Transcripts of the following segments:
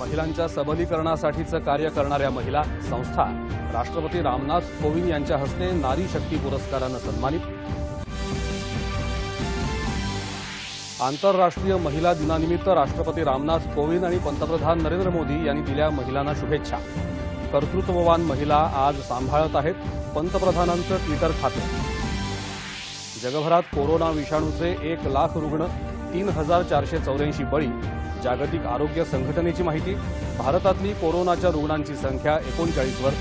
महिलांच्या सबलीकरणासाठीचं कार्य करणाऱ्या महिला संस्था राष्ट्रपती रामनाथ कोविंद यांच्या हस्ते नारी शक्ती पुरस्कारानं सन्मानित आंतरराष्ट्रीय महिला दिनानिमित्त राष्ट्रपती रामनाथ कोविंद आणि पंतप्रधान नरेंद्र मोदी यांनी दिल्या महिलांना शुभेच्छा कर्तृत्ववान महिला आज सांभाळत आहेत पंतप्रधानांचं ट्विटर खाते जगभरात कोरोना विषाणूचे एक लाख रुग्ण तीन हजार चारशे चौऱ्याऐंशी बळी जागतिक आरोग्य संघटनेची माहिती भारतातली कोरोनाच्या रुग्णांची संख्या एकोणचाळीसवर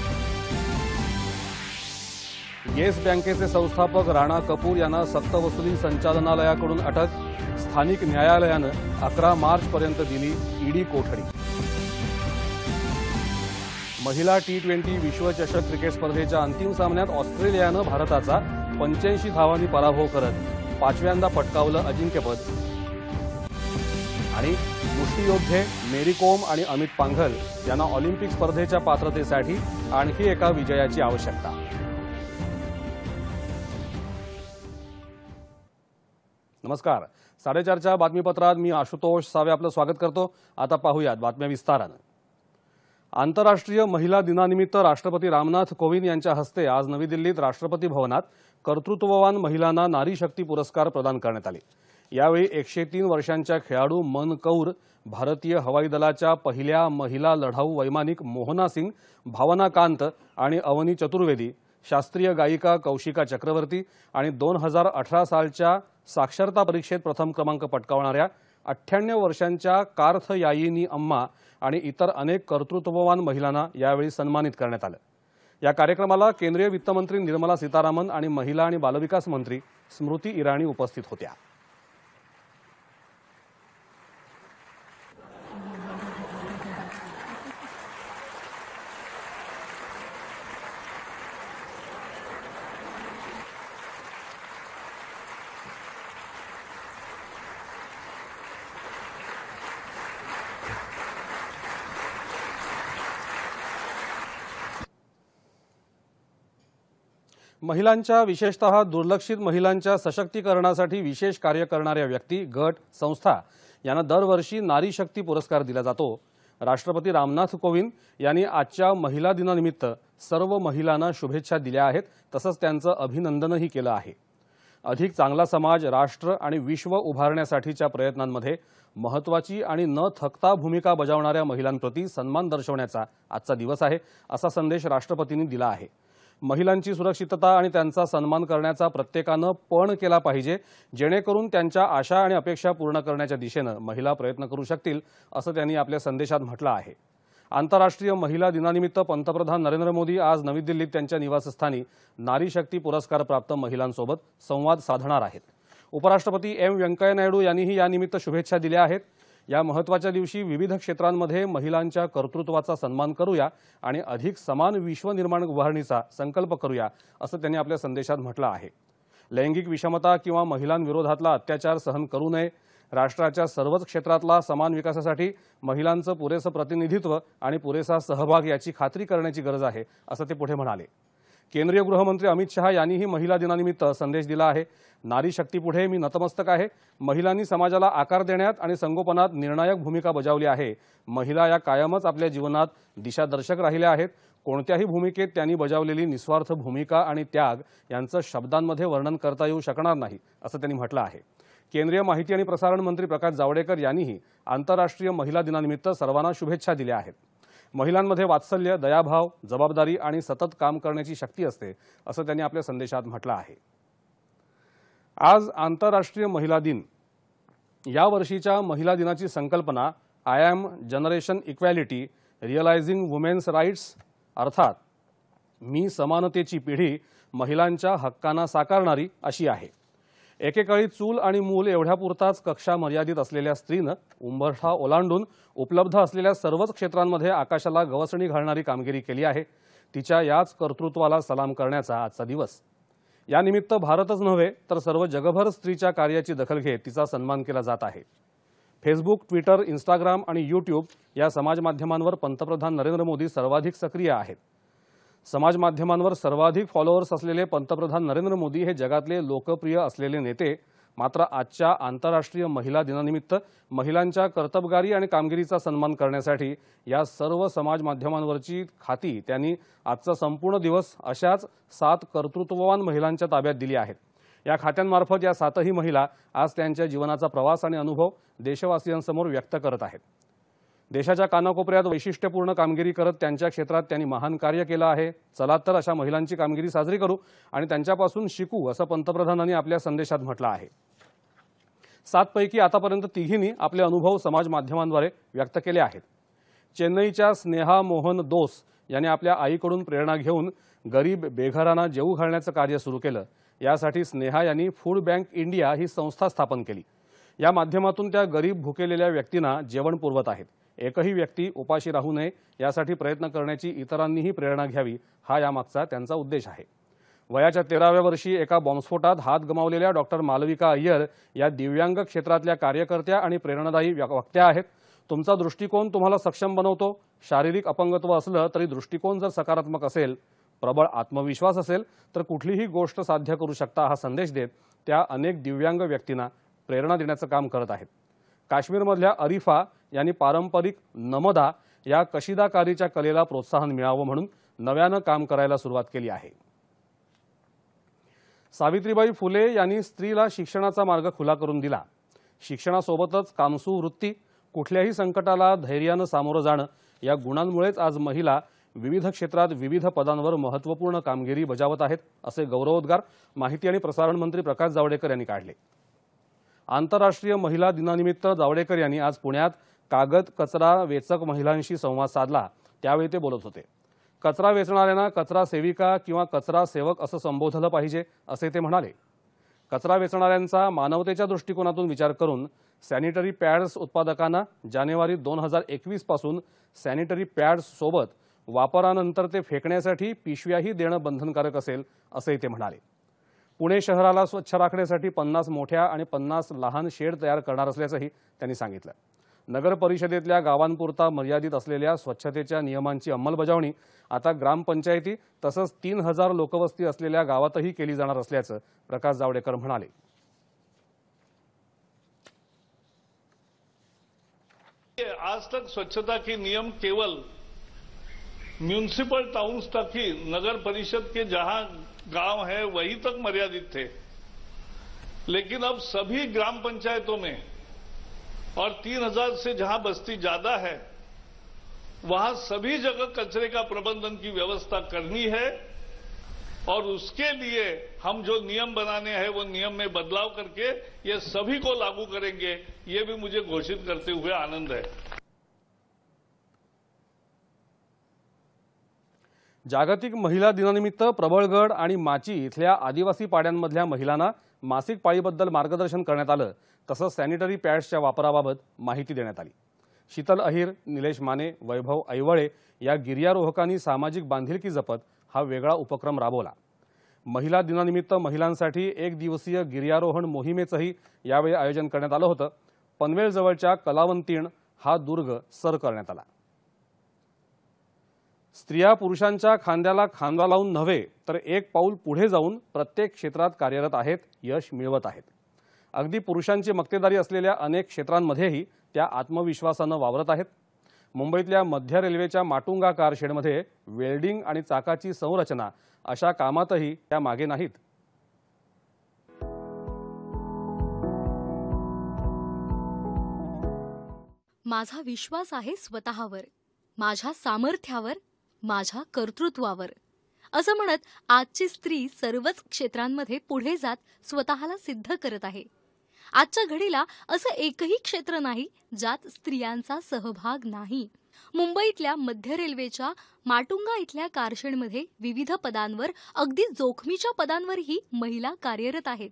येस बँकेचे संस्थापक राणा कपूर यांना सक्तवसुली संचालनालयाकडून अटक स्थानिक न्यायालयानं अकरा मार्चपर्यंत दिली ईडी कोठडी महिला टी ट्वेंटी विश्वचषक क्रिकेट स्पर्धेच्या अंतिम सामन्यात ऑस्ट्रेलियानं भारताचा पंच्याऐंशी धावांनी पराभव करत पाचव्यांदा पटकावलं अजिंक्यपद आणि मुष्टीयोद्धे मेरी कोम आणि अमित पांघल यांना ऑलिम्पिक स्पर्धेच्या पात्रतेसाठी आणखी एका विजयाची आवश्यकता नमस्कार साडेचारच्या बातमीपत्रात मी आशुतोष सावे आपलं स्वागत करतो आता पाहूयात बातम्या विस्तारानं आंतरराष्ट्रीय महिला दिनानिमित्त राष्ट्रपती रामनाथ कोविंद यांच्या हस्ते आज नवी दिल्लीत राष्ट्रपती भवनात कर्तृत्ववान महिलांना नारी शक्ती पुरस्कार प्रदान करण्यात आले यावेळी एकशे तीन वर्षांच्या खेळाडू मन कौर भारतीय हवाई दलाच्या पहिल्या महिला लढाऊ वैमानिक मोहना सिंग भावना कांत आणि अवनी चतुर्वेदी शास्त्रीय गायिका कौशिका चक्रवर्ती आणि दोन हजार अठरा सालच्या साक्षरता परीक्षेत प्रथम क्रमांक पटकावणाऱ्या अठ्ठ्याण्णव वर्षांच्या कार्थ यायिनी अम्मा आणि इतर अनेक कर्तृत्ववान महिलांना यावेळी सन्मानित करण्यात आलं या कार्यक्रमाला केंद्रीय वित्तमंत्री निर्मला सीतारामन आणि महिला आणि बालविकास मंत्री स्मृती इराणी उपस्थित होत्या महिलांच्या विशेषत दुर्लक्षित महिलांच्या सशक्तीकरणासाठी विशेष कार्य करणाऱ्या व्यक्ती गट संस्था यांना दरवर्षी नारी शक्ती पुरस्कार दिला जातो राष्ट्रपती रामनाथ कोविंद यांनी आजच्या महिला दिनानिमित्त सर्व महिलांना शुभेच्छा दिल्या आहेत तसंच त्यांचं अभिनंदनही केलं आहे अधिक चांगला समाज राष्ट्र आणि विश्व उभारण्यासाठीच्या प्रयत्नांमध्ये महत्वाची आणि न थकता भूमिका बजावणाऱ्या महिलांप्रती सन्मान दर्शवण्याचा आजचा दिवस आहे असा संदेश राष्ट्रपतींनी दिला आहे महिलांची सुरक्षितता आणि त्यांचा सन्मान करण्याचा प्रत्येकानं पण केला पाहिजे जेणेकरून त्यांच्या आशा आणि अपेक्षा पूर्ण करण्याच्या दिशेनं महिला प्रयत्न करू शकतील असं त्यांनी आपल्या संदेशात म्हटलं आहे आंतरराष्ट्रीय महिला दिनानिमित्त पंतप्रधान नरेंद्र मोदी आज नवी दिल्लीत त्यांच्या निवासस्थानी नारी शक्ती पुरस्कार प्राप्त महिलांसोबत संवाद साधणार आहेत उपराष्ट्रपती एम व्यंकय्या नायडू यांनीही यानिमित्त शुभेच्छा दिल्या आहेत या महत्त्वाच्या दिवशी विविध क्षेत्रांमध्ये महिलांच्या कर्तृत्वाचा सन्मान करूया आणि अधिक समान विश्व निर्माण उभारणीचा संकल्प करूया असं त्यांनी आपल्या संदेशात म्हटलं आहे लैंगिक विषमता किंवा महिलांविरोधातला अत्याचार सहन करू नये राष्ट्राच्या सर्वच क्षेत्रातला समान विकासासाठी महिलांचं पुरेसं प्रतिनिधित्व आणि पुरेसा सहभाग याची खात्री करण्याची गरज आहे असं ते पुढे म्हणाले केंद्रीय गृहमंत्री अमित शहा यांनीही महिला दिनानिमित्त संदेश दिला आहे नारी शक्तीपुढे मी नतमस्तक आहे महिलांनी समाजाला आकार देण्यात आणि संगोपनात निर्णायक भूमिका बजावली आहे महिला या कायमच आपल्या जीवनात दिशादर्शक राहिल्या आहेत कोणत्याही भूमिकेत त्यांनी बजावलेली निस्वार्थ भूमिका आणि त्याग यांचं शब्दांमध्ये वर्णन करता येऊ शकणार नाही असं त्यांनी म्हटलं आहे केंद्रीय माहिती आणि प्रसारण मंत्री प्रकाश जावडेकर यांनीही आंतरराष्ट्रीय महिला दिनानिमित्त सर्वांना शुभेच्छा दिल्या आहेत महिलांमध्ये वात्सल्य दयाभाव जबाबदारी आणि सतत काम करण्याची शक्ती असते असं त्यांनी आपल्या संदेशात म्हटलं आहे आज आंतरराष्ट्रीय महिला दिन या वर्षीच्या महिला दिनाची संकल्पना I am generation equality realising women's rights अर्थात मी समानतेची पिढी महिलांच्या हक्कांना साकारणारी अशी आहे एकेकाळी चूल आणि मूल एवढ्यापुरताच कक्षा मर्यादित असलेल्या स्त्रीनं उंबरठा ओलांडून उपलब्ध असलेल्या सर्वच क्षेत्रांमध्ये आकाशाला गवसणी घालणारी कामगिरी केली आहे तिच्या याच कर्तृत्वाला सलाम करण्याचा आजचा दिवस यानिमित्त भारतच नव्हे तर सर्व जगभर स्त्रीच्या कार्याची दखल घेत तिचा सन्मान केला जात आहे फेसबुक ट्विटर इंस्टाग्राम आणि यूट्यूब या समाजमाध्यमांवर पंतप्रधान नरेंद्र मोदी सर्वाधिक सक्रिय आहेत समाज माध्यमांवर सर्वाधिक फॉलोअर्स असलेले पंतप्रधान नरेंद्र मोदी हे जगातले लोकप्रिय असलेले नेते मात्र आजच्या आंतरराष्ट्रीय महिला दिनानिमित्त महिलांच्या कर्तबगारी आणि कामगिरीचा सन्मान करण्यासाठी या सर्व समाज माध्यमांवरची खाती त्यांनी आजचा संपूर्ण दिवस अशाच सात कर्तृत्ववान महिलांच्या ताब्यात दिली आहेत या खात्यांमार्फत या सातही महिला आज त्यांच्या जीवनाचा प्रवास आणि अनुभव देशवासियांसमोर व्यक्त करत आहेत देशाच्या कानाकोपऱ्यात वैशिष्ट्यपूर्ण कामगिरी करत त्यांच्या क्षेत्रात त्यांनी महान कार्य केलं आहे चला तर अशा महिलांची कामगिरी साजरी करू आणि त्यांच्यापासून शिकू असं पंतप्रधानांनी आपल्या संदेशात म्हटलं आहे सातपैकी आतापर्यंत तिघींनी आपले अनुभव समाज माध्यमांद्वारे व्यक्त केले आहेत चेन्नईच्या स्नेहा मोहन दोस यांनी आपल्या आईकडून प्रेरणा घेऊन गरीब बेघरांना जेऊ घालण्याचं कार्य सुरू केलं यासाठी स्नेहा यांनी फूड बँक इंडिया ही संस्था स्थापन केली या माध्यमातून त्या गरीब भुकेलेल्या व्यक्तींना जेवण पुरवत आहेत एकही व्यक्ती उपाशी राहू नये यासाठी प्रयत्न करण्याची इतरांनीही प्रेरणा घ्यावी हा यामागचा त्यांचा उद्देश आहे वयाच्या तेराव्या वर्षी एका बॉम्बस्फोटात हात गमावलेल्या डॉक्टर मालविका अय्यर या दिव्यांग क्षेत्रातल्या कार्यकर्त्या आणि प्रेरणादायी वक्त्या आहेत तुमचा दृष्टिकोन तुम्हाला सक्षम बनवतो शारीरिक अपंगत्व असलं तरी दृष्टिकोन जर सकारात्मक असेल प्रबळ आत्मविश्वास असेल तर कुठलीही गोष्ट साध्य करू शकता हा संदेश देत त्या अनेक दिव्यांग व्यक्तींना प्रेरणा देण्याचं काम करत आहेत काश्मीरमधल्या अरिफा यांनी पारंपरिक नमदा या कशिदाकारीच्या कलेला प्रोत्साहन मिळावं म्हणून नव्यानं काम करायला सुरुवात केली आहे सावित्रीबाई फुले यांनी स्त्रीला शिक्षणाचा मार्ग खुला करून दिला शिक्षणासोबतच कामसू वृत्ती कुठल्याही संकटाला धैर्यानं सामोरं जाणं या गुणांमुळेच आज महिला विविध क्षेत्रात विविध पदांवर महत्त्वपूर्ण कामगिरी बजावत आहेत असे गौरवोद्गार माहिती आणि प्रसारण मंत्री प्रकाश जावडेकर यांनी काढले आंतरराष्ट्रीय महिला दिनानिमित्त जावडेकर यांनी आज पुण्यात कागद कचरा वेचक महिलांशी संवाद साधला त्यावेळी ते बोलत होते कचरा वेचणाऱ्यांना कचरा सेविका किंवा कचरा सेवक असं संबोधलं पाहिजे असे ते म्हणाले कचरा वेचणाऱ्यांचा मानवतेच्या दृष्टिकोनातून विचार करून सॅनिटरी पॅड्स उत्पादकांना जानेवारी दोन हजार पासून सॅनिटरी सोबत वापरानंतर ते फेकण्यासाठी पिशव्याही देणं बंधनकारक असेल असंही ते म्हणाले पुणे शहराला स्वच्छ राखण्यासाठी पन्नास मोठ्या आणि पन्नास लहान शेड तयार करणार असल्याचंही त्यांनी सांगितलं नगर परिषदेतल्या गावांपुरता मर्यादित असलेल्या स्वच्छतेच्या नियमांची अंमलबजावणी आता ग्रामपंचायती तसंच तीन हजार लोकवस्ती असलेल्या गावातही केली जाणार असल्याचं प्रकाश जावडेकर म्हणाले आज तक स्वच्छता के नियम केवल म्युनिसिपल टाउन्स तक ही नगर परिषद के जहां गांव है वहीं तक मर्यादित थे लेकिन अब सभी ग्राम पंचायतों में और तीन हजार से जहां बस्ती ज्यादा है वहां सभी जगह कचरे का प्रबंधन की व्यवस्था करनी है और उसके लिए हम जो नियम बनाने हैं वो नियम में बदलाव करके ये सभी को लागू करेंगे ये भी मुझे घोषित करते हुए आनंद है जागतिक महिला दिनानिमित्त प्रबलगढ़ माची इधल आदिवासी पाड़म महिला मासिक पाळीबद्दल मार्गदर्शन कर तसंच सॅनिटरी पॅड्सच्या वापराबाबत माहिती देण्यात आली शीतल अहिर निलेश माने वैभव ऐवळे या गिर्यारोहकांनी सामाजिक बांधिलकी जपत हा वेगळा उपक्रम राबवला महिला दिनानिमित्त महिलांसाठी एक दिवसीय गिर्यारोहण मोहिमेचंही यावेळी आयोजन करण्यात आलं होतं पनवेलजवळच्या कलावंतीण हा दुर्ग सर करण्यात आला स्त्रिया पुरुषांच्या खांद्याला खांदा लावून नव्हे तर एक पाऊल पुढे जाऊन प्रत्येक क्षेत्रात कार्यरत आहेत यश मिळवत आहेत अगदी पुरुषांची मक्तेदारी असलेल्या अनेक क्षेत्रांमध्येही त्या आत्मविश्वासानं वावरत आहेत मुंबईतल्या मध्य रेल्वेच्या माटुंगा कार शेडमध्ये वेल्डिंग आणि चाकाची संरचना अशा कामातही त्या मागे नाहीत माझा विश्वास आहे स्वतःवर माझ्या सामर्थ्यावर माझ्या कर्तृत्वावर असं म्हणत आजची स्त्री सर्वच क्षेत्रांमध्ये पुढे जात स्वतःला सिद्ध करत आहे आजच्या घडीला असं एकही क्षेत्र नाही ज्यात स्त्रियांचा सहभाग नाही मुंबईतल्या मध्य रेल्वेच्या माटुंगा इथल्या कारशेडमध्ये विविध पदांवर अगदी जोखमीच्या पदांवरही महिला कार्यरत आहेत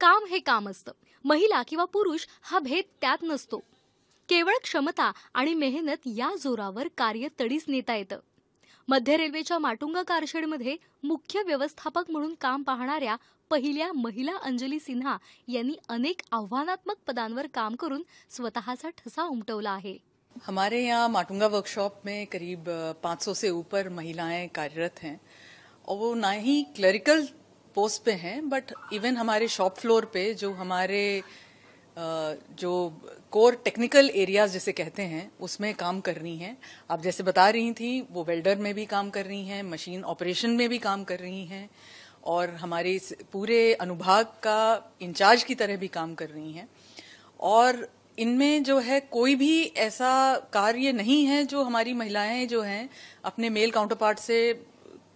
काम हे काम असतं महिला किंवा पुरुष हा भेद त्यात नसतो केवळ क्षमता आणि मेहनत या जोरावर कार्य तडीस नेता येतं मध्य रेल्वेच्या माटुंगा कारशेडमध्ये मुख्य व्यवस्थापक म्हणून काम पाहणाऱ्या पहिल्या महिला अंजली सिन्हा यांनी अनेक आव्हानात्मक पदांवर काम करून स्वतःचा ठसा उमटवला आहे हमारे यहाँ माटुंगा वर्कशॉप में करीब 500 से ऊपर महिलाएं कार्यरत हैं और वो ना ही क्लरिकल पोस्ट पे हैं बट इवन हमारे शॉप फ्लोर पे जो हमारे जो कोर टेक्निकल एरियाज जैसे कहते हैं उसमें काम कर रही हैं आप जैसे बता रही थी वो वेल्डर में भी काम कर रही हैं मशीन ऑपरेशन में भी काम कर रही हैं और हमारे इस पूरे अनुभाग का इंचार्ज की तरह भी काम कर रही हैं और इनमें जो है कोई भी ऐसा कार्य नहीं है जो हमारी महिलाएं जो हैं अपने मेल काउंटर पार्ट से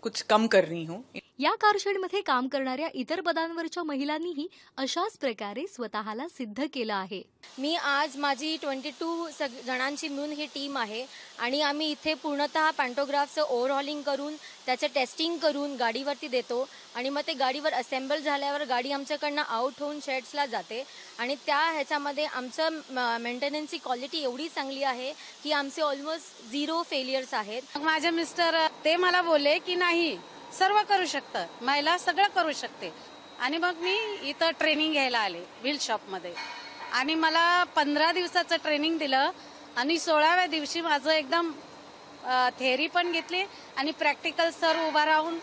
कुछ कम कर रही हूँ या कारशेडमध्ये काम करणाऱ्या इतर पदांवरच्या महिलांनीही अशाच प्रकारे स्वतःला सिद्ध केलं आहे मी आज माझी ट्वेंटी टू जणांची मिळून ही टीम आहे आणि आम्ही इथे पूर्णतः पॅन्टोग्राफचं ओव्हरहॉलिंग करून त्याचं टेस्टिंग करून गाडीवरती देतो आणि मग ते गाडीवर असेंबल झाल्यावर गाडी आमच्याकडनं आउट होऊन शेड्सला जाते आणि त्या ह्याच्यामध्ये आमचं मेंटेनन्सची क्वालिटी एवढी चांगली आहे की आमचे ऑलमोस्ट झिरो फेलियर्स आहेत माझे मिस्टर ते मला बोलले की नाही सर्व करू शकतं महिला सगळं करू शकते आणि मग मी इथं ट्रेनिंग घ्यायला आले व्हील शॉपमध्ये आणि मला पंधरा दिवसाचं ट्रेनिंग दिलं आणि सोळाव्या दिवशी माझं एकदम थेअरी पण घेतली आणि प्रॅक्टिकल सर उभा राहून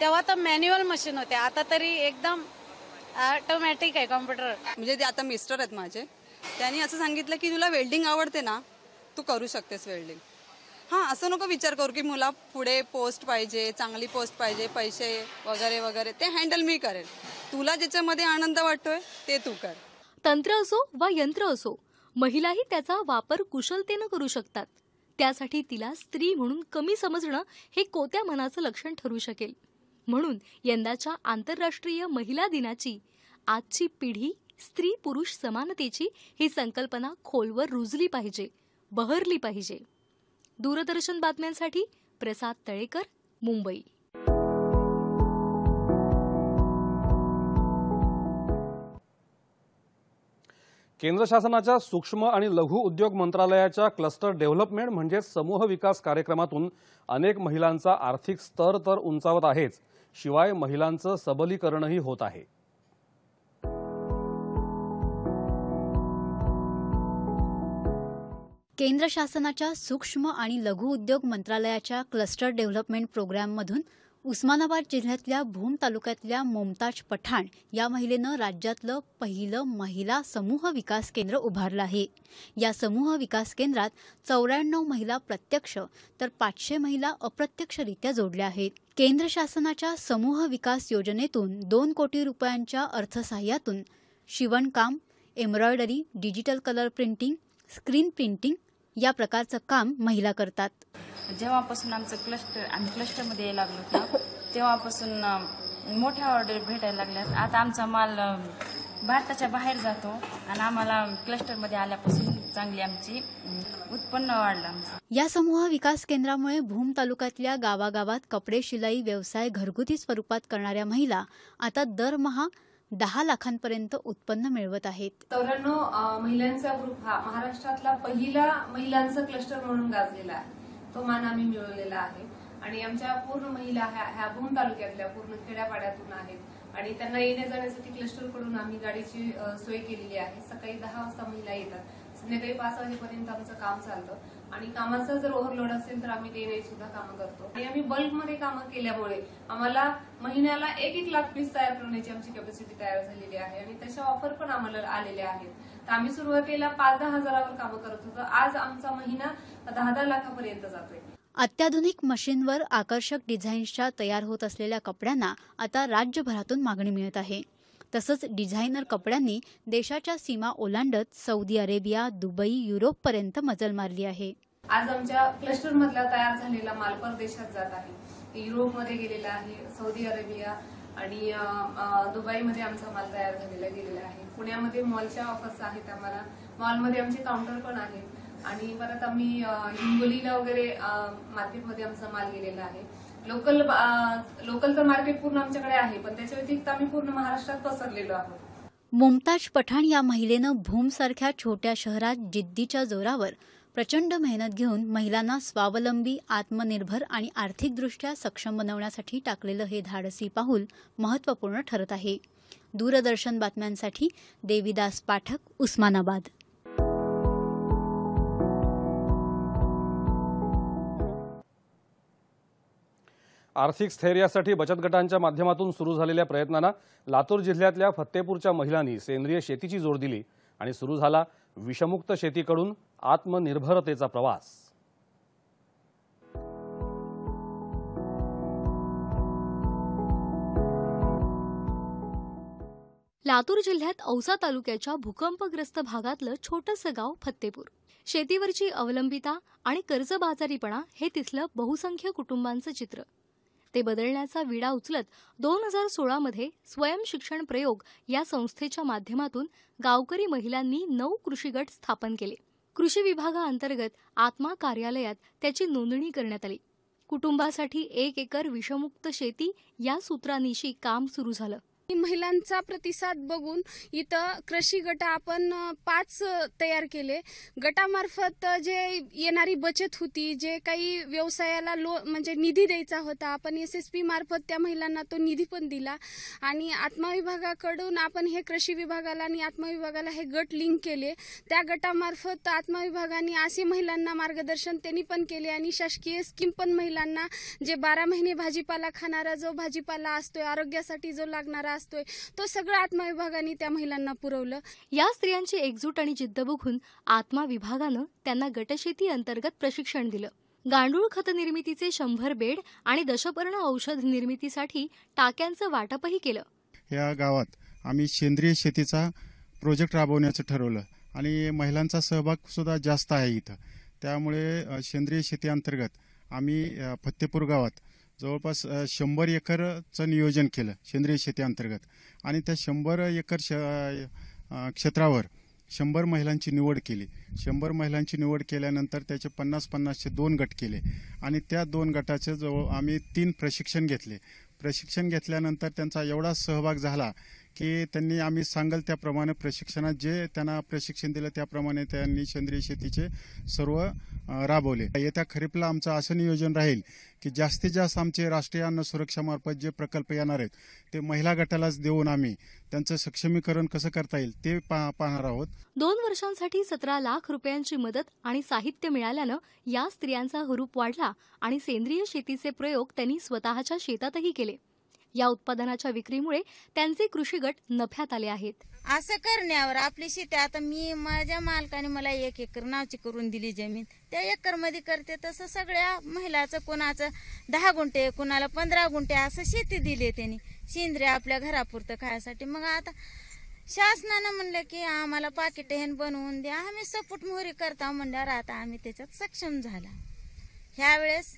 तेव्हा तर मॅन्युअल मशीन होते आता तरी एकदम ऑटोमॅटिक आहे कॉम्प्युटर म्हणजे ते आता मिस्टर आहेत माझे त्यांनी असं सांगितलं की तुला वेल्डिंग आवडते ना तू करू शकतेस वेल्डिंग हां असं नको विचार करू की मला पुढे पोस्ट पाहिजे चांगली पोस्ट पाहिजे पैसे वगैरे वगैरे ते हँडल मी करेल तुला ज्याच्यामध्ये आनंद वाटतोय ते तू कर तंत्र असो वा यंत्र असो महिलाही त्याचा वापर कुशलतेनं करू शकतात त्यासाठी तिला स्त्री म्हणून कमी समजणं हे कोत्या मनाचं लक्षण ठरू शकेल म्हणून यंदाच्या आंतरराष्ट्रीय महिला दिनाची आजची पिढी स्त्री पुरुष समानतेची ही संकल्पना खोलवर रुजली पाहिजे बहरली पाहिजे दूरदर्शन बातम्यांसाठी प्रसाद तळेकर मुंबई केंद्र शासनाच्या सूक्ष्म आणि लघु उद्योग मंत्रालयाच्या क्लस्टर डेव्हलपमेंट म्हणजे समूह विकास कार्यक्रमातून अनेक महिलांचा आर्थिक स्तर तर उंचावत आहेच शिवाय महिलांचं सबलीकरणही होत आहे केंद्र शासनाच्या सूक्ष्म आणि लघु उद्योग मंत्रालयाच्या क्लस्टर डेव्हलपमेंट प्रोग्राममधून उस्मानाबाद जिल्ह्यातल्या भूम तालुक्यातल्या मोमताज पठाण या महिलेनं राज्यातलं पहिलं महिला समूह विकास केंद्र उभारलं आहे या समूह विकास केंद्रात चौऱ्याण्णव महिला प्रत्यक्ष तर पाचशे महिला अप्रत्यक्षरित्या जोडल्या आहेत केंद्र शासनाच्या समूह विकास योजनेतून दोन कोटी रुपयांच्या अर्थसहाय्यातून शिवणकाम embroidery digital colour printing screen printing या प्रकारचं काम महिला करतात जेव्हापासून आमचं क्लस्टर आम्ही क्लस्टरमध्ये यायला लागलो होतो तेव्हापासून मोठ्या ऑर्डर भेटायला लागल्यात आता आमचा माल भारताच्या बाहेर जातो आणि आम्हाला क्लस्टरमध्ये आल्यापासून चांगली आमची उत्पन्न वाढलं या समूह विकास केंद्रामुळे भूम तालुक्यातल्या गावागावात कपडे शिलाई व्यवसाय घरगुती स्वरूपात करणाऱ्या महिला आता दरमहा दहा लाखांपर्यंत उत्पन्न मिळवत आहेत चौऱ्याण्णव महिलांचा ग्रुप हा महाराष्ट्रातला पहिला महिलांचा क्लस्टर म्हणून गाजलेला आहे तो मान आम्ही मिळवलेला आहे आणि आमच्या पूर्ण महिला ह्या ह्या भूम तालुक्यातल्या पूर्ण खेड्यापाड्यातून आहेत आणि त्यांना येण्या जाण्यासाठी कडून आम्ही गाडीची सोय केलेली आहे सकाळी दहा वाजता महिला येतात संध्याकाळी पाच वाजेपर्यंत आमचं काम चालतं आणि कामाचा जर ओव्हरलोड असेल तर आम्ही ते सुद्धा कामं करतो आणि आम्ही बल्कमध्ये कामं केल्यामुळे आम्हाला महिन्याला एक एक लाख पीस तयार करण्याची आमची कॅपॅसिटी तयार झालेली आहे आणि तशा ऑफर पण आम्हाला आलेल्या आहेत तर आम्ही सुरुवातीला पाच दहा हजारावर कामं करत होतो आज आमचा महिना दहा दहा लाखापर्यंत जातोय अत्याधुनिक मशीनवर आकर्षक डिझाईन्सच्या तयार होत असलेल्या कपड्यांना आता राज्यभरातून मागणी मिळत आहे तसंच डिझायनर कपड्यांनी देशाच्या सीमा ओलांडत सौदी अरेबिया दुबई युरोप पर्यंत मजल मारली आहे आज आमच्या क्लस्टर मधला तयार झालेला माल परदेशात जात आहे युरोपमध्ये गेलेला आहे सौदी अरेबिया आणि दुबईमध्ये आमचा माल तयार झालेला गेलेला आहे पुण्यामध्ये मॉलच्या ऑफर्स आहेत आम्हाला मॉलमध्ये आमचे काउंटर पण आहेत आणि परत आम्ही हिंगोलीला वगैरे मार्केटमध्ये आमचा माल गेलेला आहे लोकल लोकलचं मार्केट पूर्ण आमच्याकडे आहे पण त्याच्या व्यतिरिक्त आम्ही पूर्ण महाराष्ट्रात पसरलेलो आहोत मुमताज पठाण या महिलेनं भूमसारख्या छोट्या शहरात जिद्दीच्या जोरावर प्रचंड मेहनत घेऊन महिलांना स्वावलंबी आत्मनिर्भर आणि आर्थिकदृष्ट्या सक्षम बनवण्यासाठी टाकलेलं हे धाडसी पाऊल महत्त्वपूर्ण ठरत आहे दूरदर्शन बातम्यांसाठी देविदास पाठक उस्मानाबाद आर्थिक स्थैर्यासाठी बचत गटांच्या माध्यमातून सुरू झालेल्या प्रयत्नांना लातूर जिल्ह्यातल्या फत्तेपूरच्या महिलांनी सेंद्रिय शेतीची जोड दिली आणि सुरू झाला विषमुक्त शेतीकडून आत्मनिर्भरतेचा प्रवास लातूर जिल्ह्यात औसा तालुक्याच्या भूकंपग्रस्त भागातलं छोटंसं गाव फत्तेपूर शेतीवरची अवलंबिता आणि कर्जबाजारीपणा हे तिथलं बहुसंख्य कुटुंबांचं चित्र ते बदलण्याचा विडा उचलत दोन हजार सोळामध्ये स्वयंशिक्षण प्रयोग या संस्थेच्या माध्यमातून गावकरी महिलांनी नऊ कृषी गट स्थापन केले कृषी विभागाअंतर्गत आत्मा कार्यालयात त्याची नोंदणी करण्यात आली कुटुंबासाठी एक एकर विषमुक्त शेती या सूत्रानिशी काम सुरू झालं महिलांचा प्रतिसाद बघून इथं कृषी गट आपण पाच तयार केले गटामार्फत जे येणारी बचत होती जे काही व्यवसायाला लो म्हणजे निधी द्यायचा होता आपण एस एस पी मार्फत त्या महिलांना तो निधी पण दिला आणि आत्मविभागाकडून आपण हे कृषी विभागाला आणि आत्मविभागाला हे गट लिंक केले त्या गटामार्फत आत्मविभागाने असे महिलांना मार्गदर्शन त्यांनी पण केले आणि शासकीय स्कीम पण महिलांना जे बारा महिने भाजीपाला खाणारा जो भाजीपाला असतोय आरोग्यासाठी जो लागणारा असतोय तो सगळं आत्मा त्या महिलांना पुरवलं या स्त्रियांची एकजूट आणि जिद्द बघून आत्मा विभागानं त्यांना गटशेती अंतर्गत प्रशिक्षण दिलं गांडूळ खत निर्मितीचे शंभर बेड आणि दशपर्ण औषध निर्मितीसाठी टाक्यांचं वाटपही केलं या गावात आम्ही सेंद्रिय शेतीचा प्रोजेक्ट राबवण्याचं ठरवलं आणि महिलांचा सहभाग सुद्धा जास्त आहे इथं त्यामुळे सेंद्रिय शेती अंतर्गत आम्ही फत्तेपूर गावात जवळपास शंभर एकरचं नियोजन केलं सेंद्रिय शेती अंतर्गत आणि त्या शंभर एकर श क्षेत्रावर शंभर महिलांची निवड केली शंभर महिलांची निवड केल्यानंतर त्याचे पन्नास पन्नासचे दोन गट केले आणि त्या दोन गटाचे जवळ आम्ही तीन प्रशिक्षण घेतले प्रशिक्षण घेतल्यानंतर त्यांचा एवढा सहभाग झाला की त्यांनी आम्ही सांगाल त्याप्रमाणे प्रशिक्षणात जे त्यांना प्रशिक्षण दिलं त्याप्रमाणे त्यांनी सेंद्रिय शेतीचे सर्व राबवले येत्या खरीपला आमचं असं नियोजन राहील की जास्तीत जास्त आमचे राष्ट्रीय अन्न सुरक्षामार्फत जे प्रकल्प येणार आहेत ते महिला गटालाच देऊन आम्ही त्यांचं सक्षमीकरण कसं करता येईल ते पाहणार आहोत दोन वर्षांसाठी सतरा लाख रुपयांची मदत आणि साहित्य मिळाल्यानं या स्त्रियांचा हुरूप वाढला आणि सेंद्रिय शेतीचे प्रयोग त्यांनी स्वतःच्या शेतातही केले या उत्पादनाच्या विक्रीमुळे त्यांचे कृषी गट नफ्यात आले आहेत असं करण्यावर आपली शेती आता मी माझ्या मालकाने मला एक एकर नावची करून दिली जमीन त्या एकर मध्ये करते तसं सगळ्या महिलाचं कोणाचं दहा गुंठे कोणाला पंधरा गुंठे असं शेती दिली त्यांनी सेंद्रिय आपल्या घरापुरतं खायसाठी मग आता शासनानं म्हणलं की आम्हाला पाकिट हेन बनवून द्या आम्ही सपोट मोहरी करता म्हणल्यावर आता आम्ही त्याच्यात सक्षम झाला ह्यावेळेस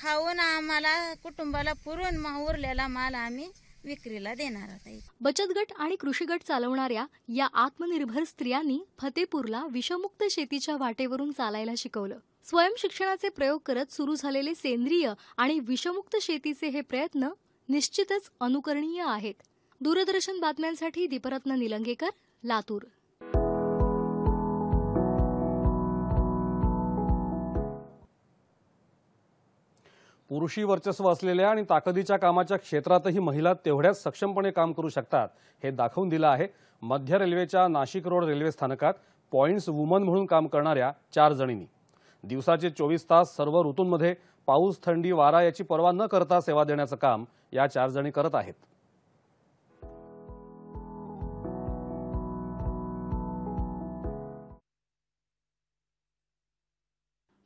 खाऊन आम्हाला कुटुंबाला पुरून उरलेला माल आम्ही विक्रीला देणार बचत गट आणि कृषी गट चालवणाऱ्या या आत्मनिर्भर स्त्रियांनी फतेपूरला विषमुक्त शेतीच्या वाटेवरून चालायला शिकवलं स्वयंशिक्षणाचे प्रयोग करत सुरू झालेले सेंद्रिय आणि विषमुक्त शेतीचे हे प्रयत्न निश्चितच अनुकरणीय आहेत दूरदर्शन बातम्यांसाठी दीपरत्न निलंगेकर लातूर पुरुषी वर्चस्व असलेल्या आणि ताकदीच्या कामाच्या क्षेत्रातही महिला तेवढ्याच सक्षमपणे काम करू शकतात हे दाखवून दिलं आहे मध्य रेल्वेच्या नाशिक रोड रेल्वे स्थानकात पॉईंट्स वुमन म्हणून काम करणाऱ्या चार जणींनी दिवसाचे चोवीस तास सर्व ऋतूंमध्ये पाऊस थंडी वारा याची पर्वा न करता सेवा देण्याचं काम या चार जणी करत आहेत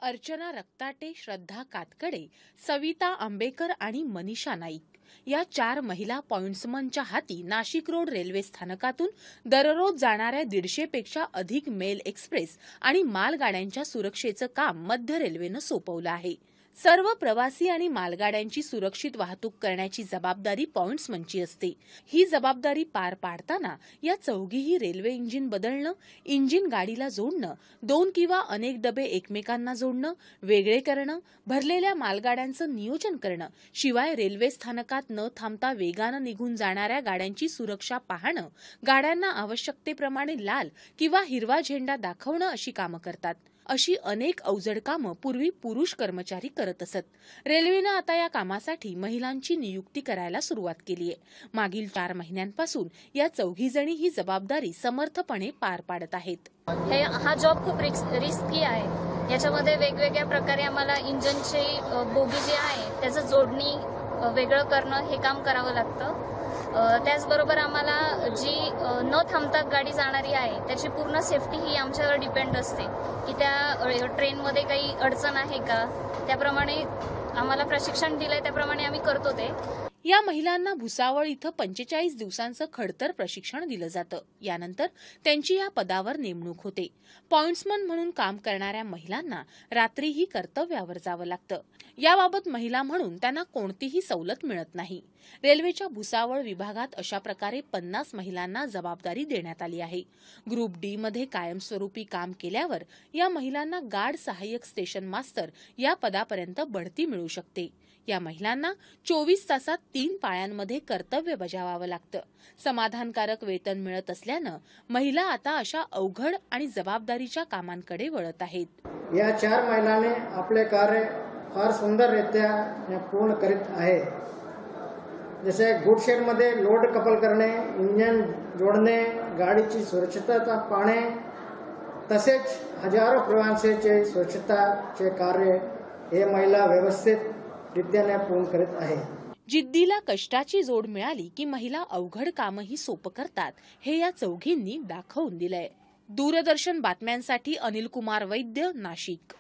अर्चना रक्ताटे श्रद्धा कातकडे सविता आंबेकर आणि मनीषा नाईक या चार महिला पॉइंट्समनच्या हाती नाशिक रोड रेल्वे स्थानकातून दररोज जाणाऱ्या दीडशेपेक्षा पेक्षा अधिक मेल एक्सप्रेस आणि मालगाड्यांच्या सुरक्षेचं काम मध्य रेल्वेनं सोपवलं आहे सर्व प्रवासी आणि मालगाड्यांची सुरक्षित वाहतूक करण्याची जबाबदारी मंची असते ही जबाबदारी पार पाडताना या चौघीही रेल्वे इंजिन बदलणं इंजिन गाडीला जोडणं दोन किंवा अनेक डबे एकमेकांना जोडणं वेगळे करणं भरलेल्या मालगाड्यांचं नियोजन करणं शिवाय रेल्वे स्थानकात न थांबता वेगानं निघून जाणाऱ्या गाड्यांची सुरक्षा पाहणं गाड्यांना आवश्यकतेप्रमाणे लाल किंवा हिरवा झेंडा दाखवणं अशी कामं करतात अशी अनेक अवजड कामं पूर्वी पुरुष कर्मचारी करत असत रेल्वेनं आता या कामासाठी महिलांची नियुक्ती करायला सुरुवात केली आहे मागील चार महिन्यांपासून या चौघीजणी ही जबाबदारी समर्थपणे पार पाडत आहेत हे हा जॉब खूप रिस्की आहे याच्यामध्ये वेगवेगळ्या प्रकारे आम्हाला इंजनचे बोगी जे आहे त्याचं जोडणी वेगळं करणं हे काम करावं लागतं त्याचबरोबर आम्हाला जी न थांबता गाडी जाणारी आहे त्याची पूर्ण सेफ्टी ही आमच्यावर डिपेंड असते की त्या ट्रेनमध्ये काही अडचण आहे का त्याप्रमाणे आम्हाला प्रशिक्षण दिलं आहे त्याप्रमाणे आम्ही करतो ते या महिलांना भुसावळ इथं पंचेचाळीस दिवसांचं खडतर प्रशिक्षण दिलं जातं यानंतर त्यांची या पदावर नेमणूक होते पॉइंट्समन म्हणून काम करणाऱ्या महिलांना रात्रीही कर्तव्यावर जावं लागतं याबाबत महिला म्हणून त्यांना कोणतीही सवलत मिळत नाही रेल्वेच्या भुसावळ विभागात अशा प्रकारे पन्नास महिलांना जबाबदारी देण्यात आली आहे ग्रुप डी मध्ये कायमस्वरूपी काम केल्यावर या महिलांना गार्ड सहाय्यक स्टेशन मास्तर या पदापर्यंत बढती मिळू शकते या महिलांना चोवीस तासात तीन पाळ्यांमध्ये कर्तव्य बजावावं लागतं समाधानकारक वेतन मिळत असल्यानं महिला आता अशा अवघड आणि जबाबदारीच्या कामांकडे वळत आहेत या चार महिलांनी आपले कार्य फार सुंदररित्या पूर्ण करीत आहे जसे गुडशेडमध्ये लोड कपल करणे इंजन जोडणे गाडीची स्वच्छता पाहणे तसेच हजारो प्रवासाचे स्वच्छताचे कार्य हे महिला व्यवस्थित विद्यालयात पूर्ण करत आहे जिद्दीला कष्टाची जोड मिळाली की महिला अवघड कामही सोपं करतात हे या चौघींनी दाखवून दिलंय दूरदर्शन बातम्यांसाठी अनिल कुमार वैद्य नाशिक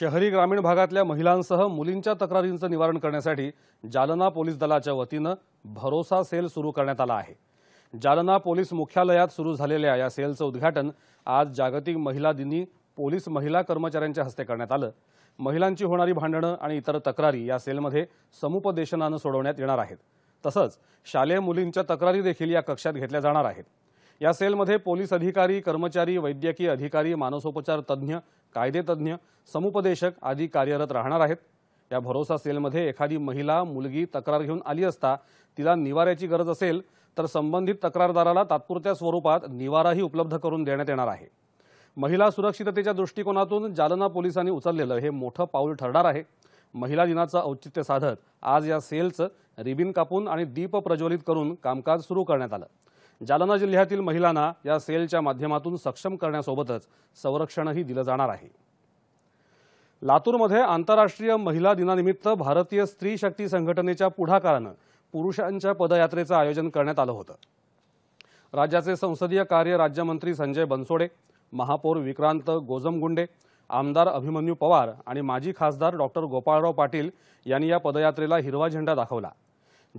शहरी ग्रामीण भागातल्या महिलांसह मुलींच्या तक्रारींचं निवारण करण्यासाठी जालना पोलीस दलाच्या वतीनं भरोसा सेल सुरू करण्यात आला आहे जालना पोलीस मुख्यालयात सुरू झालेल्या या सेलचं उद्घाटन आज जागतिक महिला दिनी पोलीस महिला कर्मचाऱ्यांच्या हस्ते करण्यात आलं महिलांची होणारी भांडणं आणि इतर तक्रारी या सेलमध्ये समुपदेशनानं सोडवण्यात येणार आहेत तसंच शालेय मुलींच्या तक्रारी देखील या कक्षात घेतल्या जाणार आहेत या सेलमध्ये पोलीस अधिकारी कर्मचारी वैद्यकीय अधिकारी मानसोपचार तज्ज्ञ कायदेतज्ञ समुपदेशक आदी कार्यरत राहणार आहेत या भरोसा सेलमध्ये एखादी महिला मुलगी तक्रार घेऊन आली असता तिला निवाऱ्याची गरज असेल तर संबंधित तक्रारदाराला तात्पुरत्या स्वरूपात निवाराही उपलब्ध करून देण्यात येणार आहे महिला सुरक्षिततेच्या दृष्टिकोनातून जालना पोलिसांनी उचललेलं हे मोठं पाऊल ठरणार आहे महिला दिनाचं औचित्य साधत आज या सेलचं रिबिन कापून आणि दीप प्रज्वलित करून कामकाज सुरू करण्यात आलं जालना जिल्ह्यातील महिलांना या सेलच्या माध्यमातून सक्षम करण्यासोबतच संरक्षणही दिलं जाणार आहे लातूरमध्ये आंतरराष्ट्रीय महिला दिनानिमित्त भारतीय स्त्री शक्ती संघटनेच्या पुढाकारानं पुरुषांच्या पदयात्रेचं आयोजन करण्यात आलं होतं राज्याचे संसदीय कार्य राज्यमंत्री संजय बनसोडे महापौर विक्रांत गोजमगुंडे आमदार अभिमन्यू पवार आणि माजी खासदार डॉक्टर गोपाळराव पाटील यांनी या पदयात्रेला हिरवा झेंडा दाखवला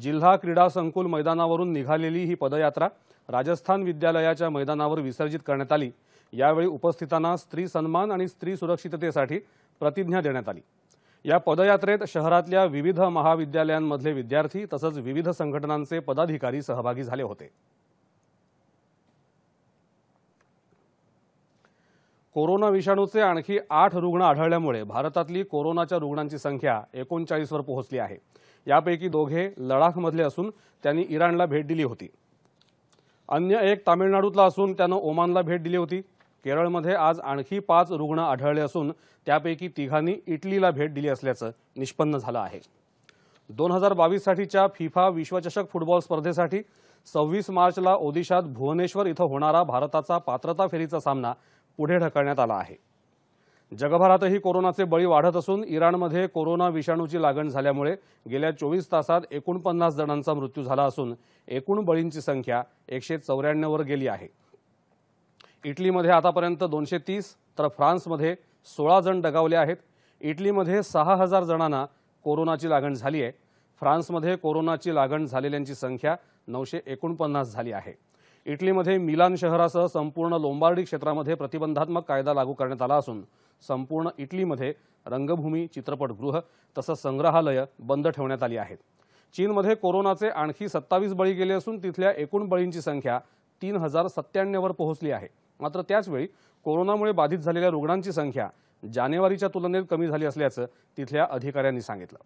जिल्हा क्रीडा संकुल मैदानावरून निघालेली ही पदयात्रा राजस्थान विद्यालयाच्या मैदानावर विसर्जित करण्यात आली यावेळी उपस्थितांना स्त्री सन्मान आणि स्त्री सुरक्षिततेसाठी प्रतिज्ञा देण्यात आली या पदयात्रेत शहरातल्या विविध महाविद्यालयांमधले विद्यार्थी तसंच विविध संघटनांचे पदाधिकारी सहभागी झाले होते कोरोना विषाणूचे आणखी आठ रुग्ण आढळल्यामुळे भारतातली कोरोनाच्या रुग्णांची संख्या एकोणचाळीसवर पोहोचली आहे यापैकी दोघे लडाखमधले असून त्यांनी इराणला भेट दिली होती अन्य एक तामिळनाडूतला असून त्यानं ओमानला भेट दिली होती केरळमध्ये आज आणखी पाच रुग्ण आढळले असून त्यापैकी तिघांनी इटलीला भेट दिली असल्याचं निष्पन्न झालं आहे दोन हजार बावीससाठीच्या फिफा विश्वचषक फुटबॉल स्पर्धेसाठी सव्वीस मार्चला ओदिशात भुवनेश्वर इथं होणारा भारताचा पात्रता फेरीचा सामना पुढे ढकलण्यात आला आहे जगभरातही कोरोनाचे बळी वाढत असून इराणमध्ये कोरोना विषाणूची लागण झाल्यामुळे गेल्या चोवीस तासात एकोणपन्नास जणांचा मृत्यू झाला असून एकूण बळींची संख्या एकशे चौऱ्याण्णववर गेली आहे इटलीमध्ये आतापर्यंत दोनशे तीस तर फ्रान्समध्ये सोळा जण डगावले आहेत इटलीमध्ये सहा हजार जणांना कोरोनाची लागण झाली आहे फ्रान्समध्ये कोरोनाची लागण झालेल्यांची संख्या नऊशे एकोणपन्नास झाली आहे इटलीमध्ये मिलान शहरासह संपूर्ण लोंबार्डी क्षेत्रामध्ये प्रतिबंधात्मक कायदा लागू करण्यात आला असून संपूर्ण इटलीमध्ये रंगभूमी चित्रपटगृह तसंच संग्रहालय बंद ठेवण्यात आली आहेत चीनमध्ये कोरोनाचे आणखी सत्तावीस बळी गेले असून तिथल्या एकूण बळींची संख्या तीन हजार सत्त्याण्णववर पोहोचली आहे मात्र त्याचवेळी कोरोनामुळे बाधित झालेल्या रुग्णांची संख्या जानेवारीच्या तुलनेत कमी झाली असल्याचं तिथल्या अधिकाऱ्यांनी सांगितलं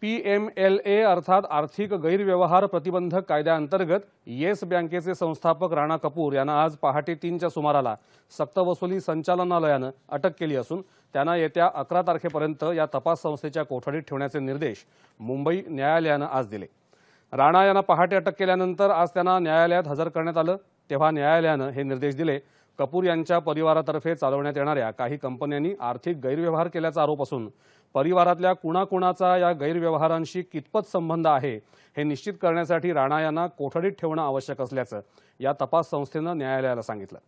पी एम एल ए अर्थात आर्थिक गैरव्यवहार प्रतिबंधक कायद्याअंतर्गत येस बँकेचे संस्थापक राणा कपूर यांना आज पहाटे तीनच्या सुमाराला सक्तवसुली संचालनालयानं अटक केली असून त्यांना येत्या अकरा तारखेपर्यंत या तपास संस्थेच्या कोठडीत ठेवण्याचे निर्देश मुंबई न्यायालयानं आज दिले राणा यांना पहाटे अटक केल्यानंतर आज त्यांना न्यायालयात हजर करण्यात आलं तेव्हा न्यायालयानं हे निर्देश दिले कपूर यांच्या परिवारातर्फे चालवण्यात येणाऱ्या काही कंपन्यांनी आर्थिक गैरव्यवहार केल्याचा आरोप असून परिवारातल्या कुणाकुणाचा या गैरव्यवहारांशी कितपत संबंध आहे हे निश्चित करण्यासाठी राणा यांना कोठडीत ठेवणं आवश्यक असल्याचं या तपास संस्थेनं न्यायालयाला सांगितलं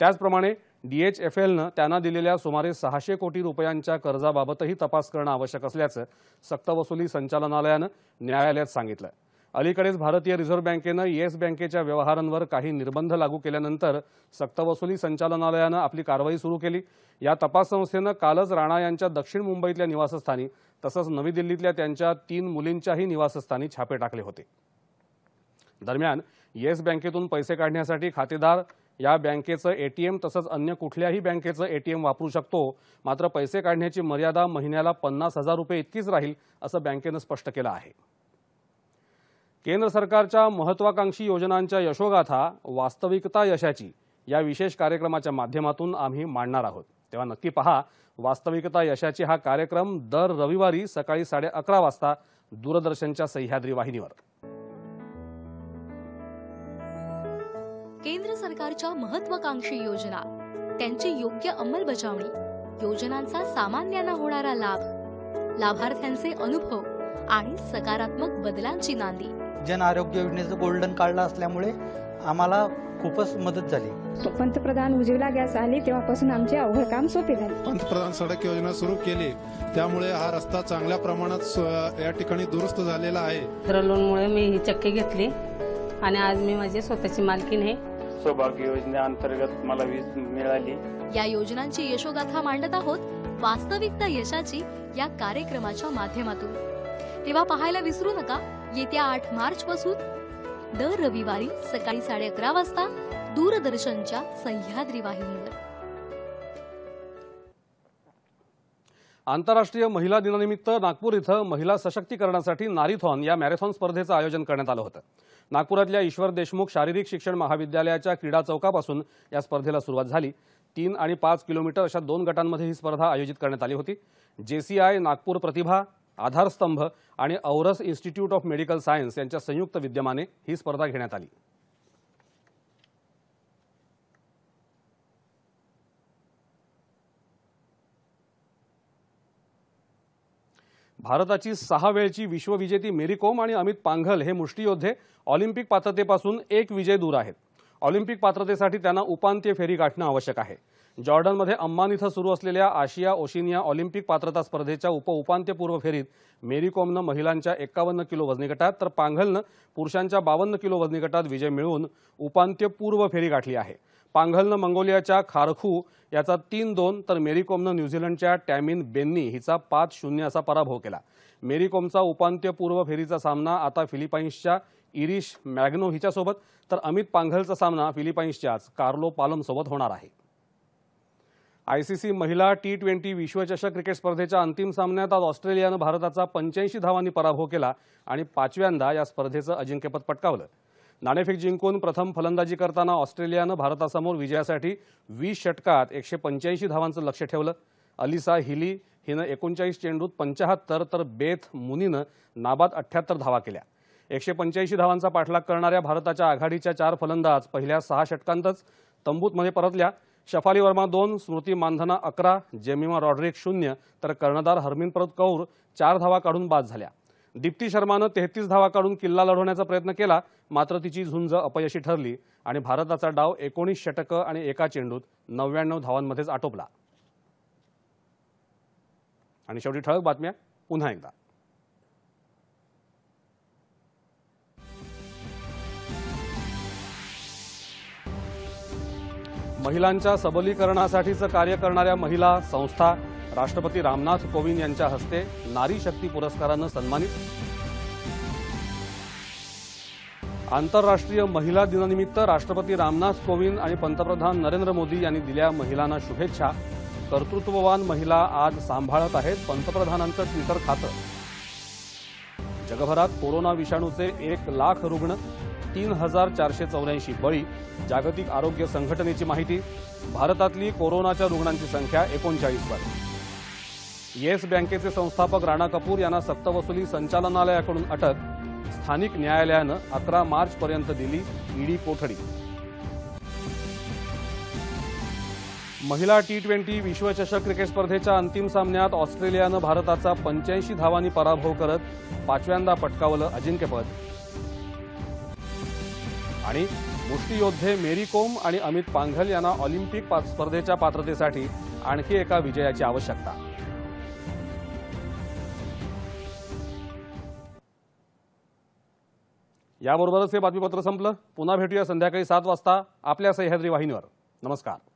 त्याचप्रमाणे डीएचएफएलनं त्यांना दिलेल्या सुमारे सहाशे कोटी रुपयांच्या कर्जाबाबतही तपास करणं आवश्यक असल्याचं सक्तवसुली संचालनालयानं न्यायालयात सांगितलं अलीकडेच भारतीय रिझर्व्ह बँकेनं येस बँकेच्या व्यवहारांवर काही निर्बंध लागू केल्यानंतर सक्तवसुली संचालनालयानं आपली कारवाई सुरू केली या तपास संस्थेनं कालच राणा यांच्या दक्षिण मुंबईतल्या निवासस्थानी तसंच नवी दिल्लीतल्या त्यांच्या तीन मुलींच्याही निवासस्थानी छापे टाकले होते दरम्यान येस बँकेतून पैसे काढण्यासाठी खातेदार या बँकेचं एटीएम तसंच अन्य कुठल्याही बँकेचं एटीएम वापरू शकतो मात्र पैसे काढण्याची मर्यादा महिन्याला पन्नास हजार रुपये इतकीच राहील असं बँकेनं स्पष्ट केलं आहे केंद्र सरकारच्या महत्वाकांक्षी योजनांच्या यशोगाथा वास्तविकता यशाची या विशेष कार्यक्रमाच्या माध्यमातून आम्ही मांडणार आहोत तेव्हा नक्की पहा वास्तविकता यशाची हा कार्यक्रम दर रविवारी सकाळी साडे अकरा वाजता दूरदर्शनच्या सह्याद्री वाहिनीवर केंद्र सरकारच्या महत्वाकांक्षी योजना त्यांची योग्य अंमलबजावणी योजनांचा सामान्यांना होणारा लाभ लाभार्थ्यांचे अनुभव आणि सकारात्मक बदलांची नांदी जन आरोग्य योजनेचं गोल्डन कार्ड असल्यामुळे आम्हाला खूपच मदत झाली पंतप्रधान उज्ज्वला गॅस आली तेव्हापासून आमचे अवघड काम सोपे झाले पंतप्रधान सडक योजना सुरू केली त्यामुळे हा रस्ता चांगल्या प्रमाणात या ठिकाणी दुरुस्त झालेला आहे लोनमुळे मी ही चक्की घेतली आणि आज मी माझी स्वतःची मालकीन आहे सौभाग्य योजनेअंतर्गत मला वीज मिळाली या योजनांची यशोगाथा मांडत आहोत वास्तविकता यशाची या कार्यक्रमाच्या माध्यमातून तेव्हा पाहायला विसरू नका येत्या आठ मार्च पासून दर रविवारी सकाळी साडे अकरा वाजता दूरदर्शनच्या सह्याद्री वाहिनीवर आंतरराष्ट्रीय महिला दिनानिमित्त नागपूर इथं महिला सशक्तीकरणासाठी नारीथॉन या मॅरेथॉन स्पर्धेचं आयोजन करण्यात आलं होतं नागपुरातल्या ईश्वर देशमुख शारीरिक शिक्षण महाविद्यालयाच्या क्रीडा चौकापासून या स्पर्धेला सुरुवात झाली तीन आणि पाच किलोमीटर अशा दोन गटांमध्ये ही स्पर्धा आयोजित करण्यात आली होती जेसीआय नागपूर प्रतिभा आधारस्तंभ आणि औरस इन्स्टिट्यूट ऑफ मेडिकल सायन्स यांच्या संयुक्त विद्यमाने ही स्पर्धा घेण्यात आली भारताची सहा वेळची विश्वविजेती मेरी कोम आणि अमित पांघल हे मुष्टीयोद्धे ऑलिम्पिक पात्रतेपासून एक विजय दूर आहेत ऑलिम्पिक पात्रतेसाठी त्यांना उपांत्य फेरी गाठणं आवश्यक आहे जॉर्डनमध्ये अम्मान इथं सुरू असलेल्या आशिया ओशिनिया ऑलिम्पिक पात्रता स्पर्धेच्या उपउपांत्यपूर्व फेरीत मेरी कॉमनं महिलांच्या एक्कावन्न किलो वजनी गटात तर पांघलनं पुरुषांच्या बावन्न किलो वजनी गटात विजय मिळवून उपांत्यपूर्व फेरी गाठली आहे पांघलनं मंगोलियाच्या खारखू याचा तीन दोन तर मेरी कॉमनं न्यूझीलंडच्या टॅमिन बेन्नी हिचा पाच शून्य असा पराभव केला मेरी कॉमचा उपांत्यपूर्व फेरीचा सामना आता फिलिपाईन्सच्या इरिश मॅग्नो हिच्यासोबत तर अमित पांघलचा सामना फिलिपाईन्सच्याच कार्लो पालमसोबत होणार आहे आयसीसी महिला टी ट्वेंटी विश्वचषक क्रिकेट स्पर्धेच्या अंतिम सामन्यात आज ऑस्ट्रेलियानं भारताचा पंच्याऐंशी धावांनी पराभव केला आणि पाचव्यांदा या स्पर्धेचं अजिंक्यपद पटकावलं नाणेफेक जिंकून प्रथम फलंदाजी करताना ऑस्ट्रेलियानं भारतासमोर विजयासाठी वीस षटकात एकशे पंच्याऐंशी धावांचं लक्ष ठेवलं अलिसा हिली हिनं एकोणचाळीस चेंडूत पंचाहत्तर तर बेथ मुनीनं नाबाद अठ्ठ्याहत्तर धावा केल्या एकशे पंच्याऐंशी धावांचा पाठलाग करणाऱ्या भारताच्या आघाडीच्या चार फलंदाज पहिल्या सहा षटकांतच तंबूतमध्ये परतल्या शफाली वर्मा दोन स्मृती मानधना अकरा जेमिमा रॉड्रिक शून्य तर कर्णधार हरमिनप्रत कौर चार धावा काढून बाद झाल्या दीप्ती शर्मानं तेहतीस धावा काढून किल्ला लढवण्याचा प्रयत्न केला मात्र तिची झुंज अपयशी ठरली आणि भारताचा डाव एकोणीस षटकं आणि एका चेंडूत नव्याण्णव धावांमध्येच आटोपला आणि शेवटी ठळक बातम्या पुन्हा एकदा महिलांच्या सबलीकरणासाठीचं कार्य करणाऱ्या महिला संस्था राष्ट्रपती रामनाथ कोविंद यांच्या हस्ते नारी शक्ती पुरस्कारानं सन्मानित आंतरराष्ट्रीय महिला दिनानिमित्त राष्ट्रपती रामनाथ कोविंद आणि पंतप्रधान नरेंद्र मोदी यांनी दिल्या महिलांना शुभेच्छा कर्तृत्ववान महिला आज सांभाळत आहेत पंतप्रधानांचं ट्विटर खातं जगभरात कोरोना विषाणूचे एक लाख रुग्ण तीन हजार चारशे चौऱ्याऐंशी बळी जागतिक आरोग्य संघटनेची माहिती भारतातली कोरोनाच्या रुग्णांची संख्या एकोणचाळीस वर येस बँकेचे संस्थापक राणा कपूर यांना सक्तवसुली संचालनालयाकडून अटक स्थानिक न्यायालयानं अकरा मार्चपर्यंत दिली ईडी कोठडी महिला टी ट्वेंटी विश्वचषक क्रिकेट स्पर्धेच्या अंतिम सामन्यात ऑस्ट्रेलियानं भारताचा पंच्याऐंशी धावांनी पराभव करत पाचव्यांदा पटकावलं अजिंक्यपद आणि मुष्टीयोद्धे मेरी कोम आणि अमित पांघल यांना ऑलिम्पिक स्पर्धेच्या पात्रतेसाठी आणखी एका विजयाची आवश्यकता याबरोबरच हे बातमीपत्र संपलं पुन्हा भेटूया संध्याकाळी सात वाजता आपल्या सह्याद्री वाहिनीवर नमस्कार